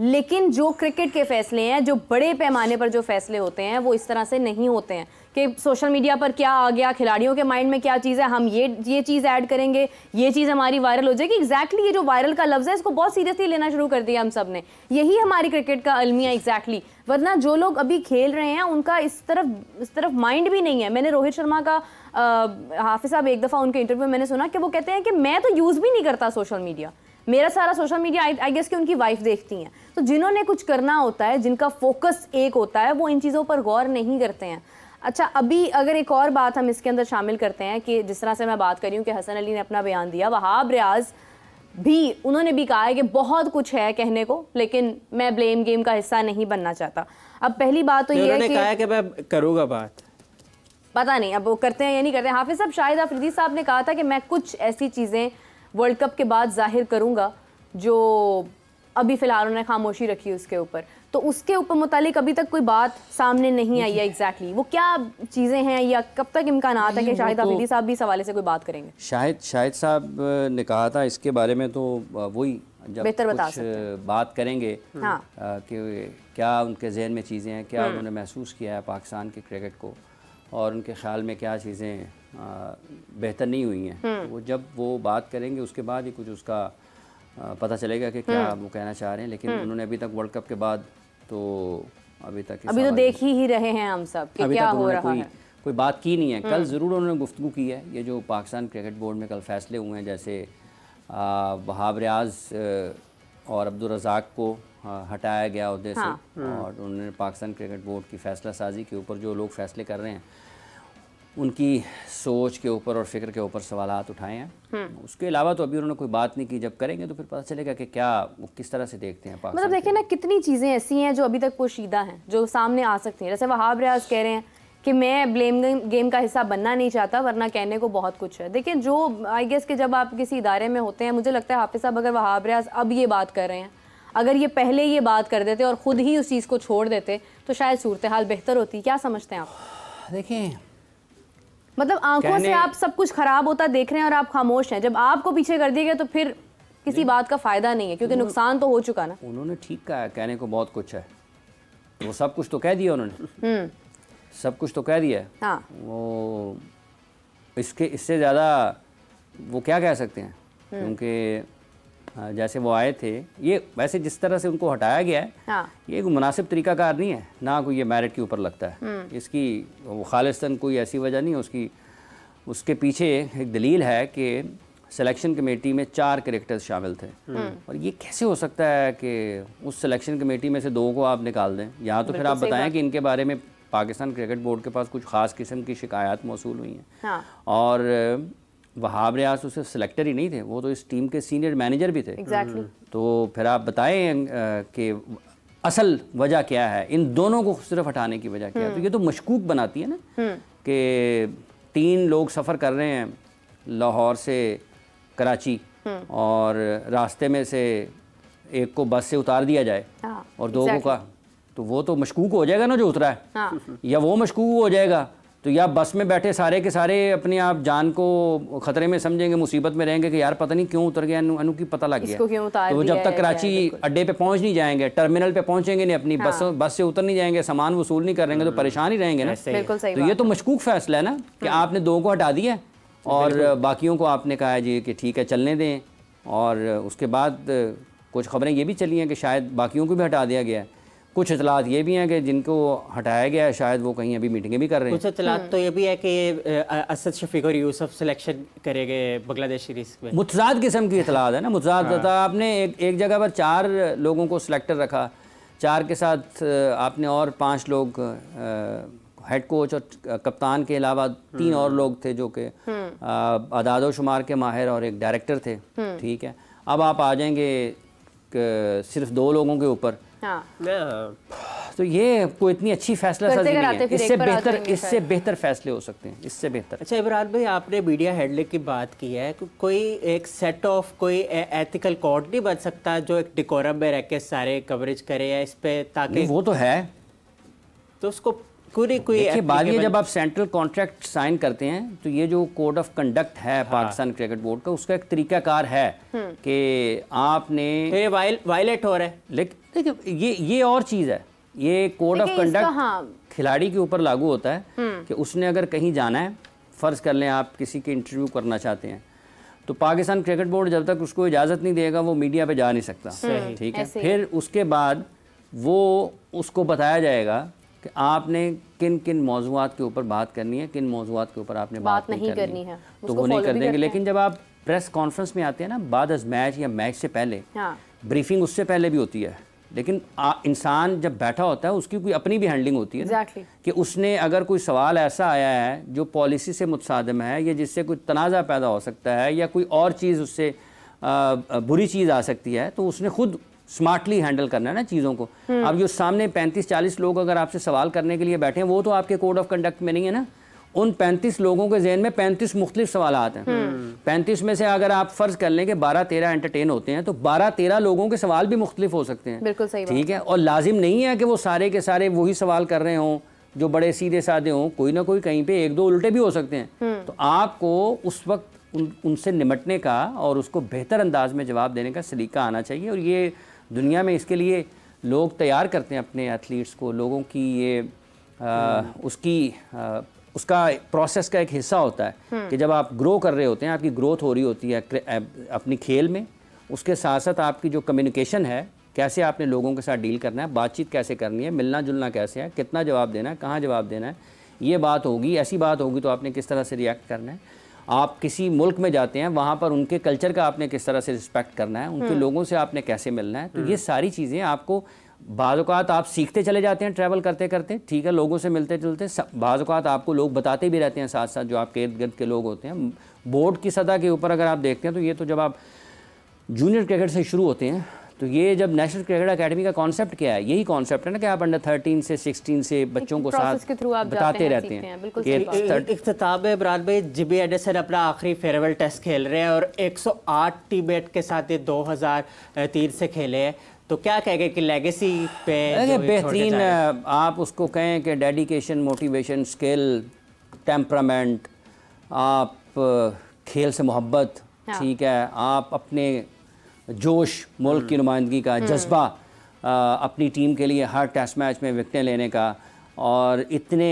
लेकिन जो क्रिकेट के फैसले हैं जो बड़े पैमाने पर जो फैसले होते हैं वो इस तरह से नहीं होते हैं कि सोशल मीडिया पर क्या आ गया खिलाड़ियों के माइंड में क्या चीज़ है हम ये ये चीज़ ऐड करेंगे ये चीज़ हमारी वायरल हो जाएगी एग्जैक्टली exactly ये जो वायरल का लफ्ज़ है इसको बहुत सीरियसली लेना शुरू कर दिया हम सब ने यही हमारी क्रिकेट का अलमिया एग्जैक्टली exactly. वरना जो लोग अभी खेल रहे हैं उनका इस तरफ इस तरफ माइंड भी नहीं है मैंने रोहित शर्मा का हाफि साहब एक दफ़ा उनके इंटरव्यू में मैंने सुना कि वो कहते हैं कि मैं तो यूज़ भी नहीं करता सोशल मीडिया मेरा सारा सोशल मीडिया आई गेस कि उनकी वाइफ देखती हैं तो जिन्होंने कुछ करना होता है जिनका फोकस एक होता है वो इन चीज़ों पर गौर नहीं करते हैं अच्छा अभी अगर एक और बात हम इसके अंदर शामिल करते हैं कि जिस तरह से मैं बात कर रही हूँ कि हसन अली ने अपना बयान दिया वहाब रियाज़ भी उन्होंने भी कहा है कि बहुत कुछ है कहने को लेकिन मैं ब्लेम गेम का हिस्सा नहीं बनना चाहता अब पहली बात तो ये है कि, कहा कि मैं करूंगा बात पता नहीं अब वो करते हैं या नहीं करते हैं हाफिज साहब शाहिद अफरीदी साहब ने कहा था कि मैं कुछ ऐसी चीज़ें वर्ल्ड कप के बाद जाहिर करूँगा जो अभी फ़िलहाल उन्होंने खामोशी रखी उसके ऊपर तो उसके ऊपर मुतालिक अभी तक कोई बात सामने नहीं आई है एग्जैक्टली वो क्या चीज़ें हैं या कब तक इम्कान है कि शाहिद तो आफरीदी साहब भी इस हवाले से कोई बात करेंगे शाहिद शाहिद साहब ने कहा था इसके बारे में तो वही जब बेहतर बता कुछ बात करेंगे हाँ। आ, कि क्या उनके जहन में चीज़ें हैं क्या हम्म। उन्होंने महसूस किया है पाकिस्तान के क्रिकेट को और उनके ख्याल में क्या चीज़ें बेहतर नहीं हुई हैं हम्म। वो जब वो बात करेंगे उसके बाद ही कुछ उसका पता चलेगा कि क्या हम्म। वो कहना चाह रहे हैं लेकिन हम्म। उन्होंने अभी तक वर्ल्ड कप के बाद तो अभी तक अभी तो देख ही रहे हैं हम सब कि क्या हो रहा है कोई बात की नहीं है कल ज़रूर उन्होंने गुफ्तु की है ये जो पाकिस्तान क्रिकेट बोर्ड में कल फैसले हुए हैं जैसे वहाब रियाज और अब्दुलरजाक को हटाया गया अहदे से हाँ। और उन्होंने पाकिस्तान क्रिकेट बोर्ड की फैसला साजी के ऊपर जो लोग फैसले कर रहे हैं उनकी सोच के ऊपर और फिक्र के ऊपर सवाल उठाए हैं हम्म। उसके अलावा तो अभी उन्होंने कोई बात नहीं की जब करेंगे तो फिर पता चलेगा कि क्या वो किस तरह से देखते हैं मतलब देखिए ना कितनी चीज़ें ऐसी हैं जो अभी तक पोशीदा हैं जो सामने आ सकती हैं जैसे वहाब रियाज कह रहे हैं कि मैं ब्लेम गेम का हिस्सा बनना नहीं चाहता वरना कहने को बहुत कुछ है देखिए जो आई गेस कि जब आप किसी इदारे में होते हैं मुझे लगता है हाफिज साहब अगर वहाब रियाज अब ये बात कर रहे हैं अगर ये पहले ये बात कर देते और ख़ुद ही उस चीज़ को छोड़ देते तो शायद सूरत हाल बेहतर होती क्या समझते हैं आप देखें मतलब आंखों से आप सब कुछ खराब होता देख रहे हैं और आप खामोश हैं जब आपको पीछे कर दिया गया तो फिर किसी बात का फायदा नहीं है क्योंकि नुकसान तो हो चुका ना उन्होंने ठीक कहा कहने को बहुत कुछ है वो सब कुछ तो कह दिया उन्होंने हम्म। सब कुछ तो कह दिया हाँ। वो इसके इससे ज़्यादा वो क्या कह सकते हैं हम्म। क्योंकि जैसे वो आए थे ये वैसे जिस तरह से उनको हटाया गया है हाँ। ये एक मुनासिब तरीकाकार नहीं है ना कोई ये मेरिट के ऊपर लगता है हम्म। इसकी वो खालिस्तन कोई ऐसी वजह नहीं है उसकी उसके पीछे एक दलील है कि सिलेक्शन कमेटी में चार करेक्टर्स शामिल थे हम्म। और ये कैसे हो सकता है कि उस सिलेक्शन कमेटी में से दो को आप निकाल दें यहाँ तो फिर आप बताएं कि इनके बारे में पाकिस्तान क्रिकेट बोर्ड के पास कुछ ख़ास किस्म की शिकायत मौसू हुई हैं हाँ। और वहाब रियाज तो सिर्फ सेलेक्टर ही नहीं थे वो तो इस टीम के सीनियर मैनेजर भी थे exactly. तो फिर आप बताएं अं, कि असल वजह क्या है इन दोनों को सिर्फ हटाने की वजह क्या है तो हम्म। ये तो मशकूक बनाती है ना हम्म। कि तीन लोग सफ़र कर रहे हैं लाहौर से कराची हम्म। और रास्ते में से एक को बस से उतार दिया जाए हाँ, और दो को का तो वो तो मशकूक हो जाएगा ना जो उतरा है हाँ। या वो मशकूक हो जाएगा तो या बस में बैठे सारे के सारे अपने आप जान को खतरे में समझेंगे मुसीबत में रहेंगे कि यार पता नहीं क्यों उतर गया अनु, अनु की पता लग गया तो वो जब तक कराची अड्डे पे पहुंच नहीं जाएंगे टर्मिनल पे पहुंचेंगे नहीं अपनी हाँ। बस बस से उतर नहीं जाएंगे सामान वसूल नहीं करेंगे तो हम्म, परेशान ही रहेंगे ना तो ये तो मशकूक फैसला है ना कि हाँ। आपने दो को हटा दिया और बाकियों को आपने कहा जी कि ठीक है चलने दें और उसके बाद कुछ खबरें ये भी चली हैं कि शायद बाकियों को भी हटा दिया गया है कुछ इतलात ये भी हैं कि जिनको हटाया गया है शायद वो कहीं अभी मीटिंगें भी कर रहे हैं कुछ इतलात तो ये भी है कि असद शफीक और यूसफ सिलेक्शन गए बांग्लादेश सीरीज में मुतजाद किस्म की इतलात है ना मुतजाद हाँ। तो आपने एक एक जगह पर चार लोगों को सिलेक्टर रखा चार के साथ आपने और पाँच लोग हेड कोच और कप्तान के अलावा तीन और हम्म। लोग थे जो कि हम्म। अदाद शुमार के माहिर और एक डायरेक्टर थे हम्म। ठीक है अब आप आ जाएंगे सिर्फ दो लोगों के ऊपर हाँ। तो ये कोई इतनी अच्छी फैसला नहीं है इससे बेहतर इससे बेहतर फैसले हो सकते हैं इससे बेहतर अच्छा इमरान भाई आपने मीडिया हैंडलिंग की बात की है को, कोई एक सेट ऑफ कोई ए, एथिकल कोड नहीं बन सकता जो एक डिकोरम में रह के सारे कवरेज करे या इस पे ताकि वो तो है तो उसको पूरी कोई बाद में जब आप सेंट्रल कॉन्ट्रैक्ट साइन करते हैं तो ये जो कोड ऑफ कंडक्ट है हाँ। पाकिस्तान क्रिकेट बोर्ड का उसका एक तरीकाकार है हम्म। कि आपने वायलेट हो रहा है लेकिन देखिए ये ये और चीज़ है ये कोड ऑफ कंडक्ट खिलाड़ी के ऊपर लागू होता है हम्म। कि उसने अगर कहीं जाना है फ़र्ज़ कर लें आप किसी के इंटरव्यू करना चाहते हैं तो पाकिस्तान क्रिकेट बोर्ड जब तक उसको इजाज़त नहीं देगा वो मीडिया पे जा नहीं सकता हम्म, ठीक है फिर उसके बाद वो उसको बताया जाएगा कि आपने किन किन मौजूद के ऊपर बात करनी है किन मौजूद के ऊपर आपने बात, बात नहीं, नहीं करनी है तो वो नहीं कर देंगे लेकिन जब आप प्रेस कॉन्फ्रेंस में आते हैं ना बाद मैच या मैच से पहले ब्रीफिंग हाँ। उससे पहले भी होती है लेकिन इंसान जब बैठा होता है उसकी कोई अपनी भी हैंडलिंग होती है exactly. कि उसने अगर कोई सवाल ऐसा आया है जो पॉलिसी से मुतसादम है या जिससे कोई तनाज़ा पैदा हो सकता है या कोई और चीज़ उससे बुरी चीज़ आ सकती है तो उसने खुद स्मार्टली हैंडल करना है ना चीज़ों को हम्म। अब जो सामने पैंतीस चालीस लोग अगर आपसे सवाल करने के लिए बैठे हैं वो तो आपके कोड ऑफ कंडक्ट में नहीं है ना उन 35 लोगों के जहन में 35 मुख्तलिफ सवाल हैं 35 हम्म। में से अगर आप फर्ज कर लें कि 12-13 एंटरटेन होते हैं तो 12-13 लोगों के सवाल भी मुख्तलिफ हो सकते हैं बिल्कुल सही ठीक है और लाजिम नहीं है कि वो सारे के सारे वही सवाल कर रहे हों जो बड़े सीधे साधे हों कोई ना कोई कहीं पर एक दो उल्टे भी हो सकते हैं हम्म। तो आपको उस वक्त उन उनसे निमटने का और उसको बेहतर अंदाज में जवाब देने का सलीका आना चाहिए और ये दुनिया में इसके लिए लोग तैयार करते हैं अपने एथलीट्स को लोगों की ये आ, उसकी उसका प्रोसेस का एक हिस्सा होता है हम्म। कि जब आप ग्रो कर रहे होते हैं आपकी ग्रोथ हो रही होती है अपनी खेल में उसके साथ साथ आपकी जो कम्युनिकेशन है कैसे आपने लोगों के साथ डील करना है बातचीत कैसे करनी है मिलना जुलना कैसे है कितना जवाब देना है कहाँ जवाब देना है ये बात होगी ऐसी बात होगी तो आपने किस तरह से रिएक्ट करना है आप किसी मुल्क में जाते हैं वहाँ पर उनके कल्चर का आपने किस तरह से रिस्पेक्ट करना है उनके हम्म। लोगों से आपने कैसे मिलना है तो ये हम्म। सारी चीज़ें आपको बाज़ात आप सीखते चले जाते हैं ट्रैवल करते करते ठीक है लोगों से मिलते जुलते बाज़ात आपको लोग बताते भी रहते हैं साथ साथ जो आपके इर्द गिर्द के लोग होते हैं बोर्ड की सतह के ऊपर अगर आप देखते हैं तो ये तो जब आप जूनियर क्रिकेट से शुरू होते हैं तो ये जब नेशनल क्रिकेट अकेडमी का कॉन्सेप्ट क्या है यही कॉन्सेप्ट है ना कि आप अंडर थर्टीन से सिक्सटीन से बच्चों को साथ के थ्रू आप बताते रहते हैं, हैं। इख्ताब है इमरान भाई जिबी एडेसन अपना आखिरी फेयरवेल टेस्ट खेल रहे हैं और 108 टीममेट के साथ ये 2003 से खेले हैं तो क्या कहेंगे कि लेगेसी पे अरे बेहतरीन आप उसको कहें कि डेडिकेशन मोटिवेशन स्किल टेम्परामेंट आप खेल से मोहब्बत हाँ। ठीक है आप अपने जोश मुल्क की हम्म। नुमाइंदगी का हम्म। जज्बा अपनी टीम के लिए हर टेस्ट मैच में विकटें लेने का और इतने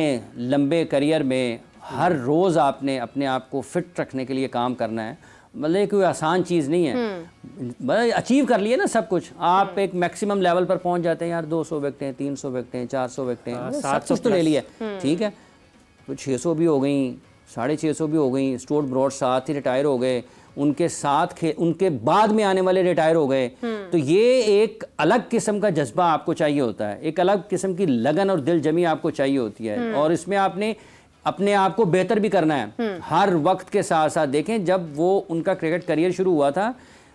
लंबे करियर में हर हम्म। रोज़ आपने अपने आप को फिट रखने के लिए काम करना है मतलब कोई आसान चीज़ नहीं है मतलब अचीव कर लिए ना सब कुछ आप एक मैक्सिमम लेवल पर पहुंच जाते हैं यार 200 विकटें 300 विकटें 400 हैं हाँ, सात सौ तो ले लिया हम्म। ठीक है तो 600 भी हो गई साढ़े छः सौ भी हो गई स्टोर ब्रॉड साथ ही रिटायर हो गए उनके साथ खे उनके बाद में आने वाले रिटायर हो गए हम्म। तो ये एक अलग किस्म का जज्बा आपको चाहिए होता है एक अलग किस्म की लगन और दिल जमी आपको चाहिए होती है और इसमें आपने अपने आप को बेहतर भी करना है हम्म। हर वक्त के साथ साथ देखें जब वो उनका क्रिकेट करियर शुरू हुआ था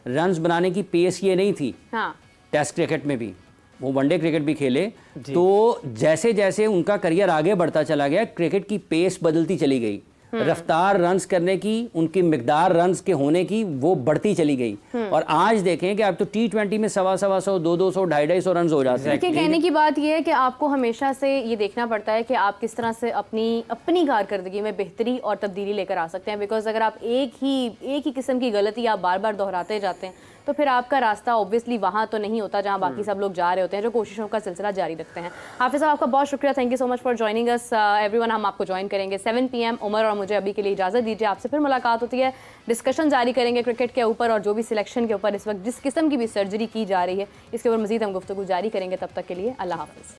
रन बनाने की पेस ये e नहीं थी हाँ। टेस्ट क्रिकेट में भी वो वनडे क्रिकेट भी खेले तो जैसे जैसे उनका करियर आगे बढ़ता चला गया क्रिकेट की पेस बदलती चली गई हम्म। रफ्तार रन्स करने की उनकी मकदार रन्स के होने की वो बढ़ती चली गई हम्म। और आज देखें कि आप तो टी ट्वेंटी में सवा सवा सौ दो दो सौ ढाई ढाई सौ रन हो जाते हैं कहने की बात यह है कि आपको हमेशा से ये देखना पड़ता है कि आप किस तरह से अपनी अपनी कारकर्दगी में बेहतरी और तब्दीली लेकर आ सकते हैं बिकॉज अगर आप एक ही एक ही किस्म की गलती आप बार बार दोहराते जाते हैं तो फिर आपका रास्ता ऑब्वियसली वहाँ तो नहीं होता जहाँ बाकी हम्म। सब लोग जा रहे होते हैं जो कोशिशों का सिलसिला जारी रखते हैं हाफिज साहब आपका बहुत शुक्रिया thank you so much for joining us every हम आपको ज्वाइन करेंगे सेवन पी उमर और मुझे अभी के लिए इजाज़त दीजिए आपसे फिर मुलाकात होती है डिस्कशन जारी करेंगे क्रिकेट के ऊपर और जो भी सिलेक्शन के ऊपर इस वक्त जिस किस्म की भी सर्जरी की जा रही है इसके ऊपर मजीद हम गुफ्तु जारी करेंगे तब तक के लिए अल्लाह हाफ़